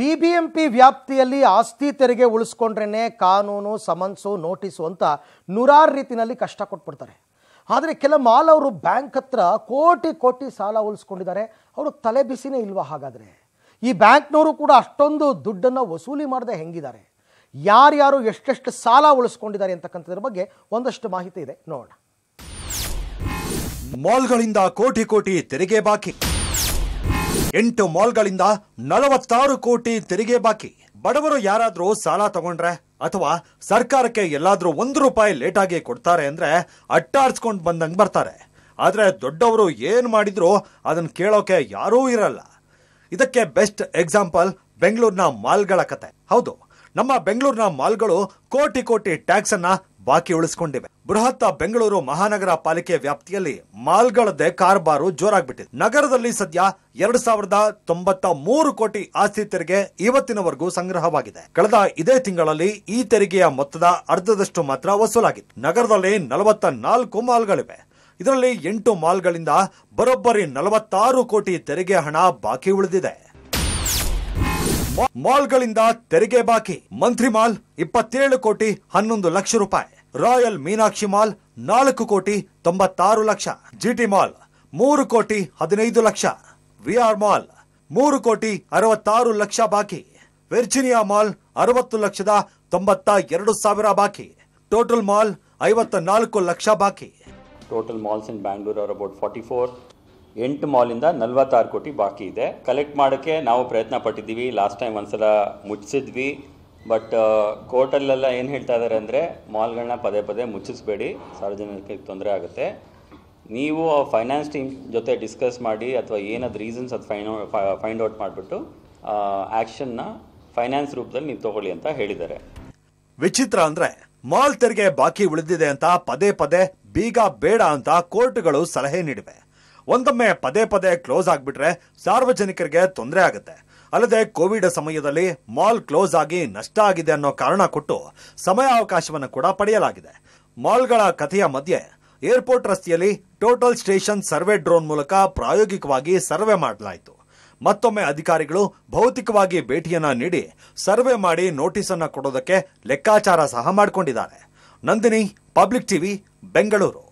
BBMP ವ್ಯಾಪ್ತಿಯಲ್ಲಿ ಆಸ್ತಿ ತೆರಿಗೆ ಉಳಿಸ್ಕೊಂಡ್ರೇ ಕಾನೂನು ಸಮನ್ಸು ನೋಟಿಸು ಅಂತ ನೂರಾರು ರೀತಿಯಲ್ಲಿ ಕಷ್ಟ ಕೊಟ್ಬಿಡ್ತಾರೆ ಆದರೆ ಕೆಲ ಮಾಲ್ ಅವರು ಬ್ಯಾಂಕ್ ಹತ್ರ ಕೋಟಿ ಕೋಟಿ ಸಾಲ ಉಳಿಸ್ಕೊಂಡಿದ್ದಾರೆ ಅವರು ತಲೆ ಬಿಸಿನೇ ಇಲ್ವಾ ಹಾಗಾದರೆ ಈ ಬ್ಯಾಂಕ್ನವರು ಕೂಡ ಅಷ್ಟೊಂದು ದುಡ್ಡನ್ನು ವಸೂಲಿ ಮಾಡದೆ ಹೆಂಗಿದ್ದಾರೆ ಯಾರ್ಯಾರು ಎಷ್ಟೆಷ್ಟು ಸಾಲ ಉಳಿಸ್ಕೊಂಡಿದ್ದಾರೆ ಅಂತಕ್ಕಂಥದ್ರ ಬಗ್ಗೆ ಒಂದಷ್ಟು ಮಾಹಿತಿ ಇದೆ ನೋಡೋಣ ಮಾಲ್ಗಳಿಂದ ಕೋಟಿ ಕೋಟಿ ತೆರಿಗೆ ಬಾಕಿ ಎಂಟು ಮಾಲ್ಗಳಿಂದ ನಲವತ್ತಾರು ಕೋಟಿ ತೆರಿಗೆ ಬಾಕಿ ಬಡವರು ಯಾರಾದ್ರೂ ಸಾಲ ತಗೊಂಡ್ರೆ ಅಥವಾ ಸರ್ಕಾರಕ್ಕೆ ಎಲ್ಲಾದ್ರೂ ಒಂದು ರೂಪಾಯಿ ಲೇಟಾಗಿ ಕೊಡ್ತಾರೆ ಅಂದ್ರೆ ಅಟ್ಟಾಡ್ಸ್ಕೊಂಡು ಬಂದಂಗೆ ಬರ್ತಾರೆ ಆದರೆ ದೊಡ್ಡವರು ಏನು ಮಾಡಿದ್ರು ಅದನ್ನ ಕೇಳೋಕೆ ಯಾರೂ ಇರಲ್ಲ ಇದಕ್ಕೆ ಬೆಸ್ಟ್ ಎಕ್ಸಾಂಪಲ್ ಬೆಂಗಳೂರಿನ ಮಾಲ್ಗಳ ಕತೆ ಹೌದು ನಮ್ಮ ಬೆಂಗಳೂರಿನ ಮಾಲ್ಗಳು ಕೋಟಿ ಕೋಟಿ ಟ್ಯಾಕ್ಸನ್ನು ಬಾಕಿ ಉಳಿಸ್ಕೊಂಡಿವೆ ಬೃಹತ್ ಬೆಂಗಳೂರು ಮಹಾನಗರ ಪಾಲಿಕೆ ವ್ಯಾಪ್ತಿಯಲ್ಲಿ ಮಾಲ್ಗಳದ್ದೇ ಕಾರ್ಬಾರು ಜೋರಾಗ್ಬಿಟ್ಟಿದೆ ನಗರದಲ್ಲಿ ಸದ್ಯ ಎರಡು ಸಾವಿರದ ತೊಂಬತ್ತ ಮೂರು ಕೋಟಿ ಆಸ್ತಿ ತೆರಿಗೆ ಇವತ್ತಿನವರೆಗೂ ಸಂಗ್ರಹವಾಗಿದೆ ಕಳೆದ ಇದೇ ತಿಂಗಳಲ್ಲಿ ಈ ತೆರಿಗೆಯ ಮೊತ್ತದ ಅರ್ಧದಷ್ಟು ಮಾತ್ರ ವಸೂಲಾಗಿತ್ತು ನಗರದಲ್ಲಿ ನಲವತ್ತ ನಾಲ್ಕು ಮಾಲ್ಗಳಿವೆ ಇದರಲ್ಲಿ ಎಂಟು ಮಾಲ್ಗಳಿಂದ ಬರೋಬ್ಬರಿ ನಲವತ್ತಾರು ಕೋಟಿ ತೆರಿಗೆ ಹಣ ಬಾಕಿ ಉಳಿದಿದೆ ಮಾಲ್ಗಳಿಂದ ತೆರಿಗೆ ಬಾಕಿ ಮಂತ್ರಿ ಮಾಲ್ ಇಪ್ಪತ್ತೇಳು ಕೋಟಿ ಹನ್ನೊಂದು ಲಕ್ಷ ರೂಪಾಯಿ ರಾಯಲ್ ಮೀನಾಕ್ಷಿ ಮಾಲ್ ನಾಲ್ಕು ಕೋಟಿ ತೊಂಬತ್ತಾರು ಲಕ್ಷ ಜಿಟಿ ಮಾಲ್ ಮೂರು ಕೋಟಿ ಹದಿನೈದು ಲಕ್ಷ ವಿಆರ್ ಮಾಲ್ ಮೂರು ಕೋಟಿ ಅರವತ್ತಾರು ಲಕ್ಷ ಬಾಕಿ ವೆರ್ಜಿನಿಯಾ ಮಾಲ್ ಅರವತ್ತು ಲಕ್ಷದ ತೊಂಬತ್ತ ಎರಡು ಸಾವಿರ ಬಾಕಿ ಟೋಟಲ್ ಮಾಲ್ ಐವತ್ತ ನಾಲ್ಕು ಲಕ್ಷ ಬಾಕಿ total malls in Bangalore are about forty four ಎಂಟು ಮಾಲಿಂದ ನಲ್ವತ್ತಾರು ಕೋಟಿ ಬಾಕಿ ಇದೆ ಕಲೆಕ್ಟ್ ಮಾಡೋಕ್ಕೆ ನಾವು ಪ್ರಯತ್ನ ಪಟ್ಟಿದ್ದೀವಿ ಲಾಸ್ಟ್ ಟೈಮ್ ಒಂದ್ಸಲ ಮುಚ್ಚಿಸಿದ್ವಿ ಬಟ್ uh, ಕೋರ್ಟಲ್ಲೆಲ್ಲ ಏನು ಹೇಳ್ತಾ ಇದ್ದಾರೆ ಅಂದರೆ ಮಾಲ್ಗಳನ್ನ ಪದೇ ಪದೇ ಮುಚ್ಚಿಸಬೇಡಿ ಸಾರ್ವಜನಿಕರಿಗೆ ತೊಂದರೆ ಆಗುತ್ತೆ ನೀವು ಆ ಫೈನಾನ್ಸ್ ಟೀಮ್ ಜೊತೆ ಡಿಸ್ಕಸ್ ಮಾಡಿ ಅಥವಾ ಏನದು ರೀಸನ್ಸ್ ಅದು ಫೈನ್ ಫೈಂಡ್ ಔಟ್ ಮಾಡಿಬಿಟ್ಟು ಆ್ಯಕ್ಷನ್ನ ಫೈನಾನ್ಸ್ ರೂಪದಲ್ಲಿ ನೀವು ತಗೊಳ್ಳಿ ಅಂತ ಹೇಳಿದ್ದಾರೆ ವಿಚಿತ್ರ ಅಂದರೆ ಮಾಲ್ ತೆರಿಗೆ ಬಾಕಿ ಉಳಿದಿದೆ ಅಂತ ಪದೇ ಪದೇ ಬೀಗ ಬೇಡ ಅಂತ ಕೋರ್ಟ್ಗಳು ಸಲಹೆ ನೀಡಿವೆ ಒಂದೊಮ್ಮೆ ಪದೇ ಪದೇ ಕ್ಲೋಸ್ ಆಗಿಬಿಟ್ರೆ ಸಾರ್ವಜನಿಕರಿಗೆ ತೊಂದರೆ ಆಗುತ್ತೆ ಅಲ್ಲದೆ ಕೋವಿಡ್ ಸಮಯದಲ್ಲಿ ಮಾಲ್ ಕ್ಲೋಸ್ ಆಗಿ ನಷ್ಟ ಆಗಿದೆ ಅನ್ನೋ ಕಾರಣ ಕೊಟ್ಟು ಸಮಯಾವಕಾಶವನ್ನು ಕೂಡ ಪಡೆಯಲಾಗಿದೆ ಮಾಲ್ಗಳ ಕಥೆಯ ಮಧ್ಯೆ ಏರ್ಪೋರ್ಟ್ ರಸ್ತೆಯಲ್ಲಿ ಟೋಟಲ್ ಸ್ಟೇಷನ್ ಸರ್ವೆ ಡ್ರೋನ್ ಮೂಲಕ ಪ್ರಾಯೋಗಿಕವಾಗಿ ಸರ್ವೆ ಮಾಡಲಾಯಿತು ಮತ್ತೊಮ್ಮೆ ಅಧಿಕಾರಿಗಳು ಭೌತಿಕವಾಗಿ ಭೇಟಿಯನ್ನ ನೀಡಿ ಸರ್ವೆ ಮಾಡಿ ನೋಟಿಸ್ ಅನ್ನು ಕೊಡೋದಕ್ಕೆ ಲೆಕ್ಕಾಚಾರ ಸಹ ಮಾಡಿಕೊಂಡಿದ್ದಾರೆ ನಂದಿನಿ ಪಬ್ಲಿಕ್ ಟಿವಿ ಬೆಂಗಳೂರು